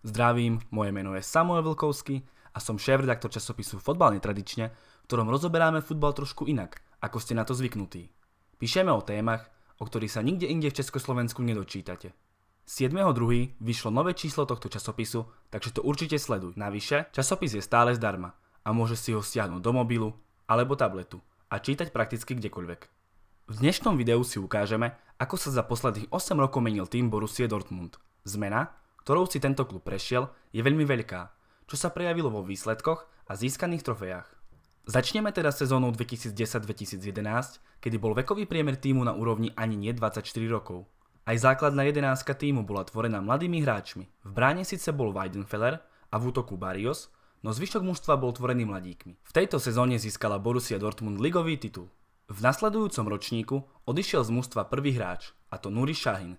Zdravím, moje meno je Samuel Vilkovský a som šéf-redaktor časopisu Fotbal netradične, v ktorom rozoberáme futbal trošku inak, ako ste na to zvyknutí. Píšeme o témach, o ktorých sa nikde inde v Československu nedočítate. 7.2. vyšlo nové číslo tohto časopisu, takže to určite sleduj. Navyše, časopis je stále zdarma a môžeš si ho stiahnuť do mobilu, alebo tabletu a čítať prakticky kdekoľvek. V dnešnom videu si ukážeme, ako sa za posledných 8 rokov menil tým Borussia Dortmund. Zmena, ktorou si tento klub prešiel, je veľmi veľká, čo sa prejavilo vo výsledkoch a získaných trofejách. Začneme teda sezónou 2010-2011, kedy bol vekový priemer týmu na úrovni ani nie 24 rokov. Aj základná jedenáctka týmu bola tvorená mladými hráčmi. V bráne síce bol Weidenfeller a v útoku Barrios, no zvyšok mužstva bol tvorený mladíkmi. V tejto sezóne získala Borussia Dortmund ligový titul. V nasledujúcom ročníku odišiel z mužstva prvý hráč, a to Nuri Šahin.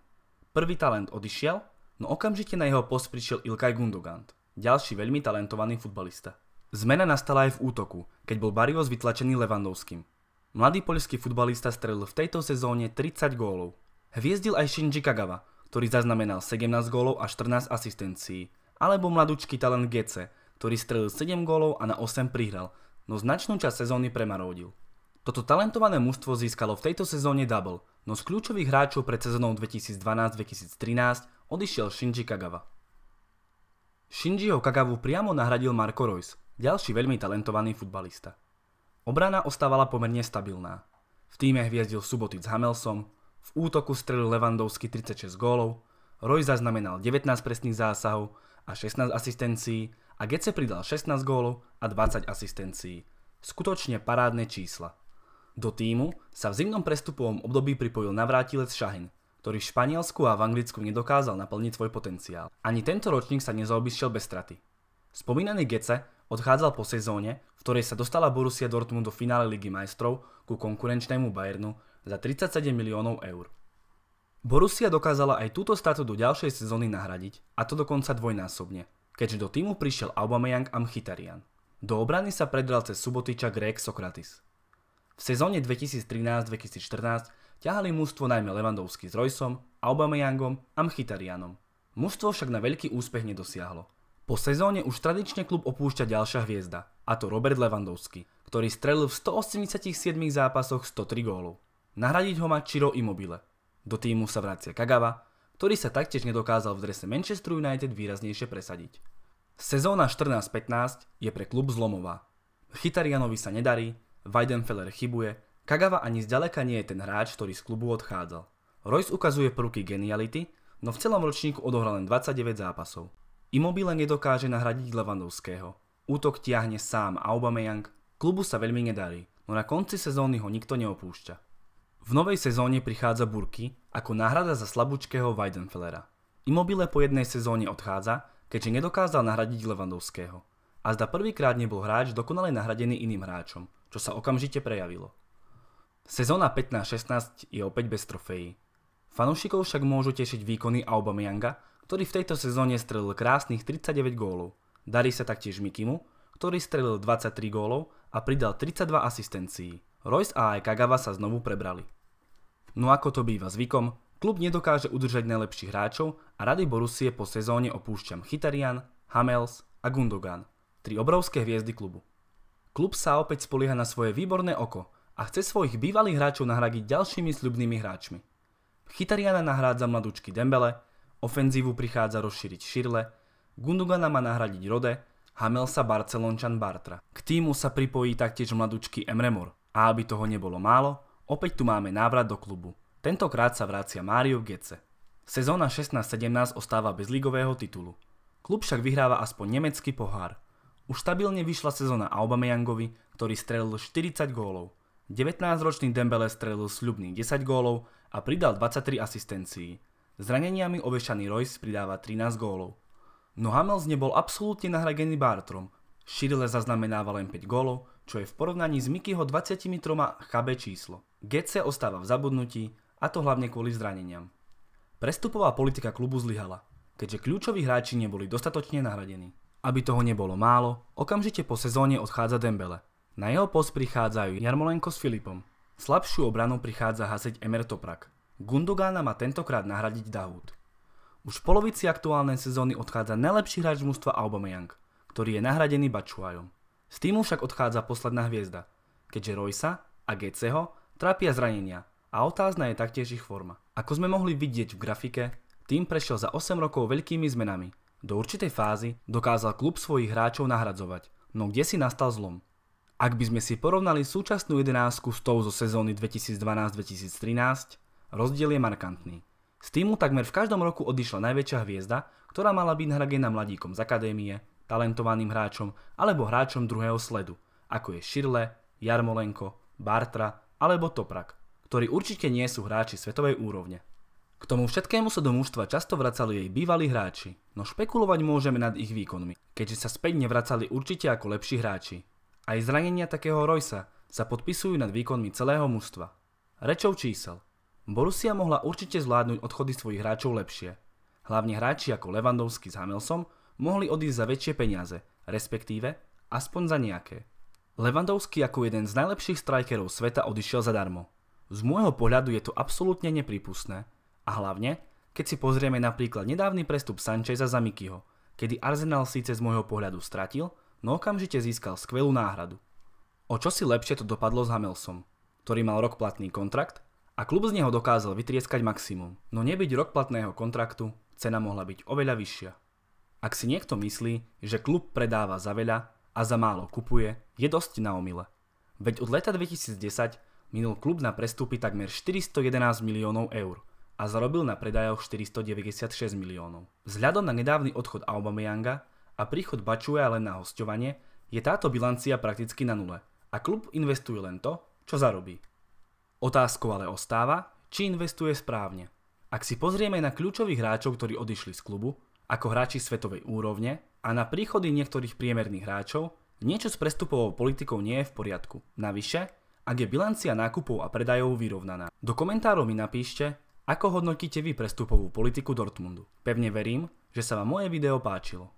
Prvý talent odišiel, no okamžite na jeho post prišiel Ilkay Gundogand, ďalší veľmi talentovaný futbalista. Zmena nastala aj v útoku, keď bol Barrios vytlačený Levandovským. Mladý poľský futbalista strelil v tejto sezóne 30 gólov. Hviezdil aj Shinji Kagawa, ktorý zaznamenal 17 gólov a 14 asistencií, alebo mladúčky talent Gece, ktorý strelil 7 gólov a na 8 prihral, no značnú časť sezóny premarodil. Toto talentované mužstvo získalo v tejto sezóne double, no z kľúčových hráčov pred sezónou 2012-2013 odišiel Shinji Kagawa. Shinjiho Kagawu priamo nahradil Marco Reus, ďalší veľmi talentovaný futbalista. Obrana ostávala pomerne stabilná. V týme hviezdil Subotic Hamelsom, v útoku strelil Levandovský 36 gólov, Roy zaznamenal 19 presných zásahov a 16 asistencií a Gece pridal 16 gólov a 20 asistencií. Skutočne parádne čísla. Do týmu sa v zimnom prestupovom období pripojil navrátilec Šahin, ktorý v Španielsku a v Anglicku nedokázal naplniť svoj potenciál. Ani tento ročník sa nezaobišiel bez straty. Spomínaný Gece odchádzal po sezóne, v ktorej sa dostala Borussia Dortmund do finále Ligy majstrov ku konkurenčnému Bayernu za 37 miliónov eur. Borussia dokázala aj túto stratu do ďalšej sezóny nahradiť, a to dokonca dvojnásobne – keďže do týmu prišiel Aubameyang a Mchitarian. Do obrany sa predal cez Subotiča Greg Sokratis. V sezóne 2013-2014 ťahali mužstvo najmä Levandovský s Rojsom, Aubameyangom a Mchitarianom. Mužstvo však na veľký úspech nedosiahlo. Po sezóne už tradične klub opúšťa ďalšia hviezda, a to Robert Levandovský, ktorý strelil v 187 zápasoch 103 gólov. Nahradiť ho má Chiro Immobile. Do týmu sa vracia Kagawa, ktorý sa taktiež nedokázal v drese Manchester United výraznejšie presadiť. Sezóna 14-15 je pre klub zlomová. Chytarianovi sa nedarí, Weidenfeller chybuje, Kagawa ani zďaleka nie je ten hráč, ktorý z klubu odchádzal. Royce ukazuje prvky geniality, no v celom ročníku odohral len 29 zápasov. Immobile nedokáže nahradiť Levandovského. Útok tiahne sám Aubameyang, klubu sa veľmi nedarí, no na konci sezóny ho nikto neopúšťa. V novej sezóne prichádza Burky ako náhrada za slabúčkého Weidenfellera. Immobile po jednej sezóne odchádza, keďže nedokázal nahradiť Levandovského. A zda prvýkrát nebol hráč dokonale nahradený iným hráčom, čo sa okamžite prejavilo. Sezóna 15-16 je opäť bez trofejí. Fanúšikov však môžu tešiť výkony Aubameyanga, ktorý v tejto sezóne strelil krásnych 39 gólov. Darí sa taktiež Mikimu, ktorý strelil 23 gólov a pridal 32 asistencií. Royce a aj Kagawa sa znovu prebrali. No ako to býva zvykom, klub nedokáže udržať najlepších hráčov a rady Borussie po sezóne opúšťam Chytarian, Hamels a Gundogan, tri obrovské hviezdy klubu. Klub sa opäť spolieha na svoje výborné oko a chce svojich bývalých hráčov nahradiť ďalšími sľubnými hráčmi. Chytariana nahrádza mladúčky Dembele, ofenzívu prichádza rozšíriť Širle, Gundugana má nahradiť Rode, Hamelsa Barcelončan Bartra. K týmu sa pripojí taktiež mladúčky Emremor, a aby toho nebolo málo, opäť tu máme návrat do klubu. Tentokrát sa vracia Mário v Gece. Sezóna 16-17 ostáva bez ligového titulu. Klub však vyhráva aspoň nemecký pohár. Už stabilne vyšla sezóna Aubameyangovi, ktorý strelil 40 gólov. 19-ročný Dembele strelil sľubných 10 gólov a pridal 23 asistencií. Zraneniami ovešaný Royce pridáva 13 gólov. No Hamels nebol absolútne nahradený Bartrom. Širile zaznamenáva len 5 gólov čo je v porovnaní s Mikyho 23 chabé číslo. Getse ostáva v zabudnutí, a to hlavne kvôli zraneniam. Prestupová politika klubu zlyhala, keďže kľúčoví hráči neboli dostatočne nahradení. Aby toho nebolo málo, okamžite po sezóne odchádza Dembele. Na jeho post prichádzajú Jarmolenko s Filipom. Slabšiu obranu prichádza haseť Emer Toprak. Gundogana má tentokrát nahradiť Dahoud. Už v polovici aktuálnej sezóny odchádza najlepší hráč mužstva Aubameyang, ktorý je nahradený Bačuajom. Z týmu však odchádza posledná hviezda, keďže Roysa a Geceho trápia zranenia a otázna je taktiež ich forma. Ako sme mohli vidieť v grafike, tým prešiel za 8 rokov veľkými zmenami. Do určitej fázy dokázal klub svojich hráčov nahradzovať, no kde si nastal zlom. Ak by sme si porovnali súčasnú jedenásku s tou zo sezóny 2012-2013, rozdiel je markantný. Z týmu takmer v každom roku odišla najväčšia hviezda, ktorá mala byť nahradená mladíkom z akadémie, talentovaným hráčom alebo hráčom druhého sledu, ako je Širle, Jarmolenko, Bartra alebo Toprak, ktorí určite nie sú hráči svetovej úrovne. K tomu všetkému sa do mužstva často vracali jej bývalí hráči, no špekulovať môžeme nad ich výkonmi, keďže sa späť nevracali určite ako lepší hráči. Aj zranenia takého rojsa sa podpisujú nad výkonmi celého mužstva. Rečou čísel. Borussia mohla určite zvládnuť odchody svojich hráčov lepšie. Hlavne hráči ako Levandovský s Hamelsom mohli odísť za väčšie peniaze, respektíve aspoň za nejaké. Levandovský ako jeden z najlepších strajkerov sveta odišiel zadarmo. Z môjho pohľadu je to absolútne nepripustné. A hlavne, keď si pozrieme napríklad nedávny prestup Sancheza za Mikyho, kedy Arsenal síce z môjho pohľadu stratil, no okamžite získal skvelú náhradu. O čo si lepšie to dopadlo s Hamelsom, ktorý mal rok platný kontrakt a klub z neho dokázal vytrieskať maximum, no nebyť rok platného kontraktu, cena mohla byť oveľa vyššia. Ak si niekto myslí, že klub predáva za veľa a za málo kupuje, je dosť na omyle. Veď od leta 2010 minul klub na prestupy takmer 411 miliónov eur a zarobil na predajoch 496 miliónov. Vzhľadom na nedávny odchod Aubameyanga a príchod Bačuja len na hostovanie, je táto bilancia prakticky na nule a klub investuje len to, čo zarobí. Otázkou ale ostáva, či investuje správne. Ak si pozrieme na kľúčových hráčov, ktorí odišli z klubu, ako hráči svetovej úrovne a na príchody niektorých priemerných hráčov niečo s prestupovou politikou nie je v poriadku. Navyše, ak je bilancia nákupov a predajov vyrovnaná. Do komentárov mi napíšte, ako hodnotíte vy prestupovú politiku Dortmundu. Pevne verím, že sa vám moje video páčilo.